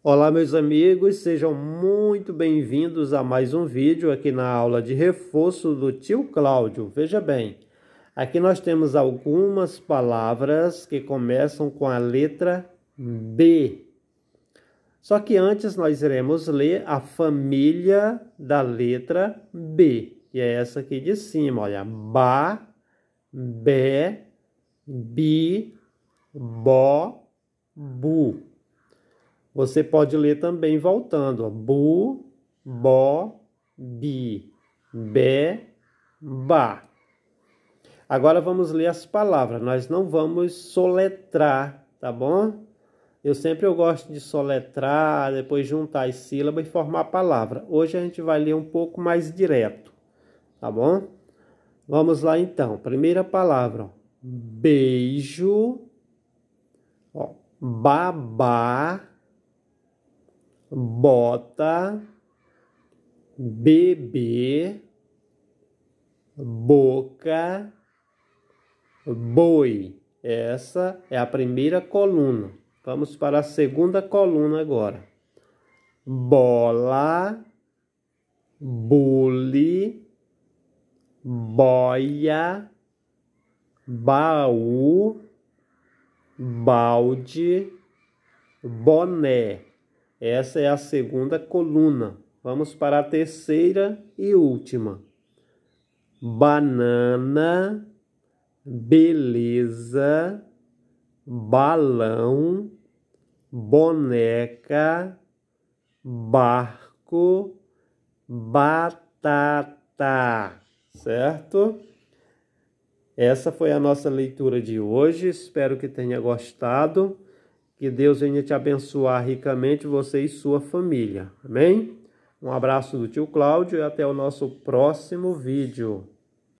Olá meus amigos, sejam muito bem-vindos a mais um vídeo aqui na aula de reforço do tio Cláudio. Veja bem, aqui nós temos algumas palavras que começam com a letra B. Só que antes nós iremos ler a família da letra B, que é essa aqui de cima, olha, ba, be, bi, bo, bu. Você pode ler também voltando. Ó. Bu, bo, bi, be, ba. Agora vamos ler as palavras. Nós não vamos soletrar, tá bom? Eu sempre eu gosto de soletrar, depois juntar as sílabas e formar a palavra. Hoje a gente vai ler um pouco mais direto, tá bom? Vamos lá então. Primeira palavra: ó. beijo, ó, babá bota, bebê, boca, boi. Essa é a primeira coluna. Vamos para a segunda coluna agora. Bola, bule, boia, baú, balde, boné. Essa é a segunda coluna. Vamos para a terceira e última. Banana, beleza, balão, boneca, barco, batata, certo? Essa foi a nossa leitura de hoje. Espero que tenha gostado. Que Deus venha te abençoar ricamente, você e sua família. Amém? Um abraço do tio Cláudio e até o nosso próximo vídeo.